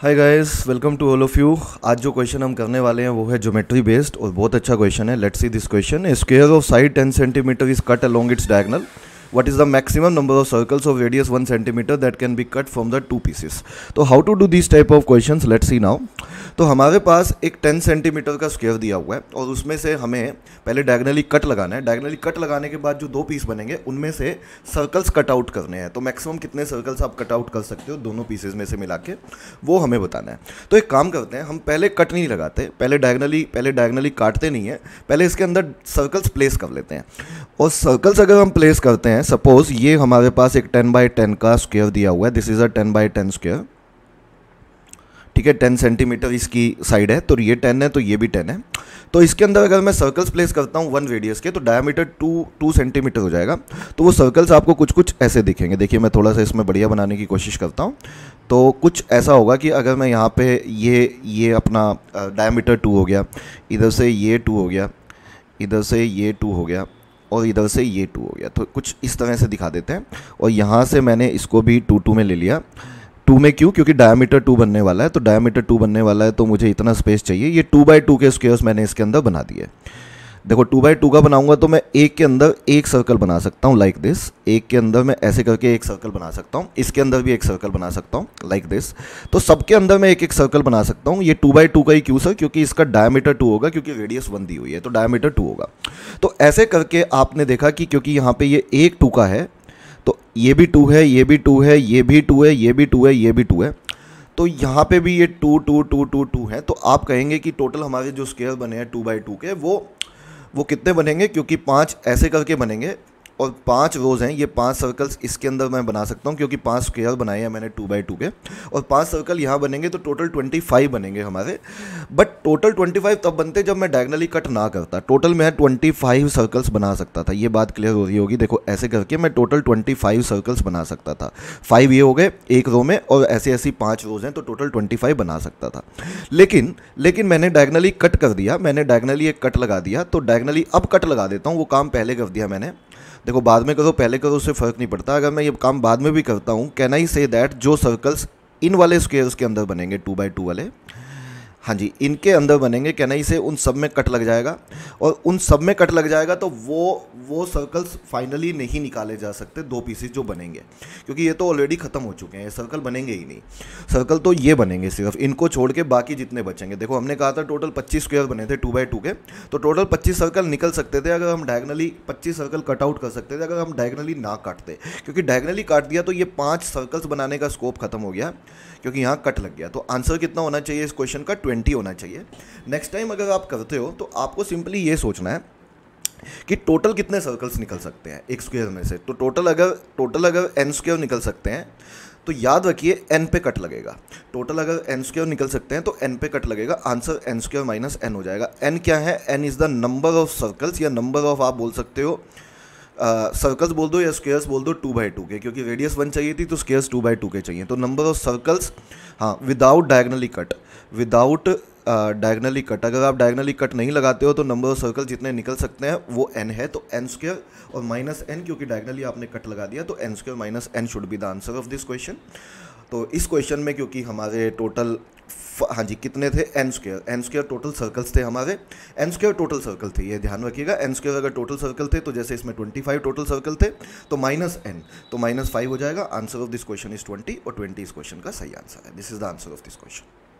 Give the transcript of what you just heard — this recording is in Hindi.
hi guys welcome to all of you आज जो क्वेश्चन हम करने वाले हैं वो है ज्योमेट्री बेस्ड और बहुत अच्छा क्वेश्चन है let's see this question square of side 10 centimetre is cut along its diagonal what is the maximum number of circles of radius 1 centimetre that can be cut from the two pieces तो how to do these type of questions let's see now तो हमारे पास एक 10 सेंटीमीटर का स्क्वेयर दिया हुआ है और उसमें से हमें पहले डायगनली कट लगाना है डायगनली कट लगाने के बाद जो दो पीस बनेंगे उनमें से सर्कल्स कट आउट करने हैं तो मैक्सिमम कितने सर्कल्स आप कट आउट कर सकते हो दोनों पीसेज में से मिला के वो हमें बताना है तो एक काम करते हैं हम पहले कट नहीं लगाते पहले डायगनली पहले डायगनली काटते नहीं हैं पहले इसके अंदर सर्कल्स प्लेस कर लेते हैं और सर्कल्स अगर हम प्लेस करते हैं सपोज ये हमारे पास एक टेन बाई टेन का स्क्वेयर दिया हुआ है this is a ten by ten square ठीक है टेन सेंटीमीटर इसकी साइड है तो ये टेन है तो ये भी टेन है तो इसके अंदर अगर मैं सर्कल्स प्लेस करता हूँ वन रेडियस के तो डायमीटर टू टू सेंटीमीटर हो जाएगा तो वो सर्कल्स आपको कुछ कुछ ऐसे दिखेंगे देखिए मैं थोड़ा सा इसमें बढ़िया बनाने की कोशिश करता हूँ तो कुछ ऐसा होगा कि अगर मैं यहाँ पे ये ये अपना डायमीटर टू हो गया इधर से ये टू हो गया इधर से ये टू हो गया और इधर से ये टू हो गया तो कुछ इस तरह से दिखा देते हैं और यहाँ से मैंने इसको भी टू टू में ले लिया टू में क्यों क्योंकि डायमीटर टू बनने वाला है तो डायमीटर टू बनने वाला है तो मुझे इतना स्पेस चाहिए ये टू बाई टू के स्क्वेयर्स मैंने इसके अंदर बना दिए देखो टू बाई टू का बनाऊंगा तो मैं एक के अंदर एक सर्कल बना सकता हूँ लाइक दिस एक के अंदर मैं ऐसे करके एक सर्कल बना सकता हूँ इसके अंदर भी एक सर्कल बना सकता हूँ लाइक दिस तो सबके अंदर मैं एक एक सर्कल बना सकता हूँ ये टू बाई टू का ही क्यों सर क्योंकि इसका डायमीटर टू होगा क्योंकि रेडियस वन दी हुई है तो डायमीटर टू होगा तो ऐसे करके आपने देखा कि क्योंकि यहाँ पर ये एक टू का है तो ये भी टू है ये भी टू है ये भी टू है ये भी टू है ये भी टू है तो यहाँ पे भी ये two two two two two है तो आप कहेंगे कि टोटल हमारे जो स्केयर बने हैं टू बाई टू के वो वो कितने बनेंगे क्योंकि पाँच ऐसे करके बनेंगे और पांच रोज़ हैं ये पांच सर्कल्स इसके अंदर मैं बना सकता हूँ क्योंकि पांच स्क्वेयर बनाए हैं मैंने टू बाई टू के और पांच सर्कल यहाँ बनेंगे तो टोटल ट्वेंटी फाइव बनेंगे हमारे बट टोटल ट्वेंटी फाइव तब बनते जब मैं डायगनली कट ना करता टोटल मैं ट्वेंटी फाइव सर्कल्स बना सकता था ये बात क्लियर हो रही होगी देखो ऐसे करके मैं टोटल ट्वेंटी फाइव सर्कल्स बना सकता था फाइव ये हो गए एक रो में और ऐसे ऐसी पाँच रोज़ हैं तो टोटल ट्वेंटी फाइव बना सकता था लेकिन लेकिन मैंने डायगनली कट कर दिया मैंने डायगनली एक कट लगा दिया तो डायगनली अब कट लगा देता हूँ वो काम पहले कर दिया मैंने देखो बाद में करो पहले करो उससे फ़र्क नहीं पड़ता अगर मैं ये काम बाद में भी करता हूँ कैन आई से दैट जो सर्कल्स इन वाले स्केयर्स के अंदर बनेंगे टू बाई टू वाले हाँ जी इनके अंदर बनेंगे नहीं से उन सब में कट लग जाएगा और उन सब में कट लग जाएगा तो वो वो सर्कल्स फाइनली नहीं निकाले जा सकते दो पीसेज जो बनेंगे क्योंकि ये तो ऑलरेडी ख़त्म हो चुके हैं ये सर्कल बनेंगे ही नहीं सर्कल तो ये बनेंगे सिर्फ इनको छोड़ के बाकी जितने बचेंगे देखो हमने कहा था टोटल पच्चीस स्क्वेयर बने थे टू बाई टू के तो टोटल पच्चीस सर्कल निकल सकते थे अगर हम डायगनली पच्चीस सर्कल कट आउट कर सकते थे अगर हम डायगनली ना काटते क्योंकि डायगनली काट दिया तो ये पाँच सर्कल्स बनाने का स्कोप खत्म हो गया क्योंकि यहाँ कट लग गया तो आंसर कितना होना चाहिए इस क्वेश्चन का ट्वेंटी ट्वेंटी होना चाहिए नेक्स्ट टाइम अगर आप करते हो तो आपको सिंपली ये सोचना है कि टोटल कितने सर्कल्स निकल सकते हैं एक स्क्वेयर में से तो टोटल अगर टोटल अगर एन स्क्वेयर निकल सकते हैं तो याद रखिए एन पे कट लगेगा टोटल अगर एन स्क्वेयर निकल सकते हैं तो एन पे कट लगेगा answer N square minus N हो जाएगा एन क्या है N is the number of circles या नंबर ऑफ आप बोल सकते हो सर्कल्स बोल दो या स्केयर्स बोल दो टू बाई टू के क्योंकि रेडियस वन चाहिए थी तो स्केयर्स टू बाई टू के चाहिए तो नंबर ऑफ सर्कल्स हाँ without diagonally cut without diagonally cut अगर आप डायगनली कट नहीं लगाते हो तो नंबर ऑफ सर्कल जितने निकल सकते हैं वो एन है तो एन स्क्र और माइनस एन क्योंकि डायगनली आपने कट लगा दिया तो n square minus n should be the answer of this question तो इस क्वेश्चन में क्योंकि हमारे टोटल हाँ जी कितने थे n square n square total circles थे हमारे एन स्क्वेयर टोटल सर्कल थे ये ध्यान रखिएगा एन स्क्वेयर अगर टोटल सर्कल थे तो जैसे इसमें 25 टोटल सर्कल थे तो माइनस एन तो माइनस फाइव हो जाएगा answer of this question is 20 और 20 इस क्वेश्चन का सही आंसर है this is the answer of this question